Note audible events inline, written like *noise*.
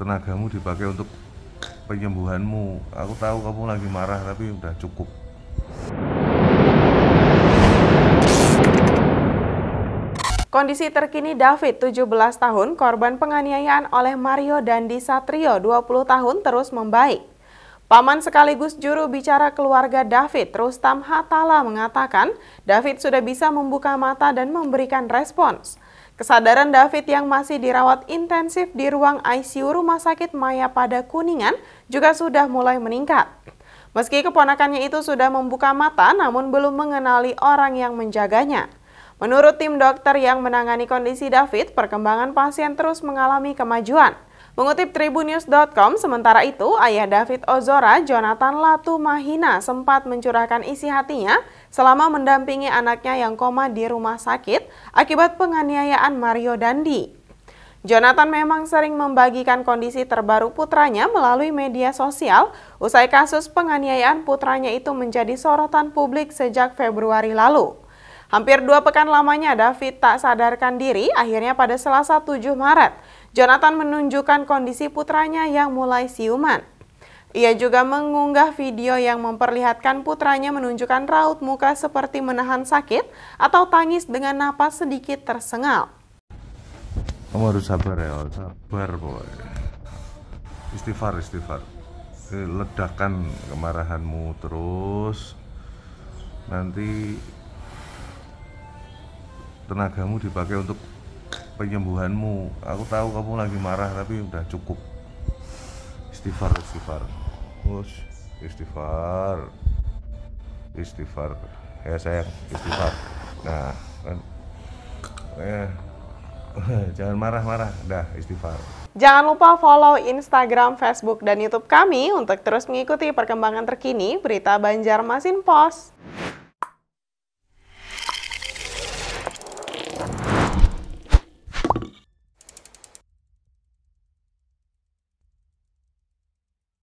tenagamu dipakai untuk penyembuhanmu aku tahu kamu lagi marah tapi udah cukup Kondisi terkini David, 17 tahun, korban penganiayaan oleh Mario Dandi Satrio, 20 tahun, terus membaik. Paman sekaligus juru bicara keluarga David, Rustam Hatala mengatakan, David sudah bisa membuka mata dan memberikan respons. Kesadaran David yang masih dirawat intensif di ruang ICU Rumah Sakit Maya pada Kuningan juga sudah mulai meningkat. Meski keponakannya itu sudah membuka mata, namun belum mengenali orang yang menjaganya. Menurut tim dokter yang menangani kondisi David, perkembangan pasien terus mengalami kemajuan. Mengutip Tribunnews.com, sementara itu ayah David Ozora, Jonathan Latumahina sempat mencurahkan isi hatinya selama mendampingi anaknya yang koma di rumah sakit akibat penganiayaan Mario Dandi. Jonathan memang sering membagikan kondisi terbaru putranya melalui media sosial usai kasus penganiayaan putranya itu menjadi sorotan publik sejak Februari lalu. Hampir dua pekan lamanya David tak sadarkan diri akhirnya pada selasa 7 Maret Jonathan menunjukkan kondisi putranya yang mulai siuman. Ia juga mengunggah video yang memperlihatkan putranya menunjukkan raut muka seperti menahan sakit atau tangis dengan napas sedikit tersengal. Kamu harus sabar ya, sabar boy. Istighfar, istighfar. Ledakan kemarahanmu terus. Nanti tenagamu dipakai untuk penyembuhanmu aku tahu kamu lagi marah tapi udah cukup istighfar istighfar terus istighfar istighfar ya sayang istighfar nah kan ya *laughs* jangan marah-marah dah istighfar Jangan lupa follow Instagram, Facebook, dan YouTube kami untuk terus mengikuti perkembangan terkini berita Banjarmasin Post.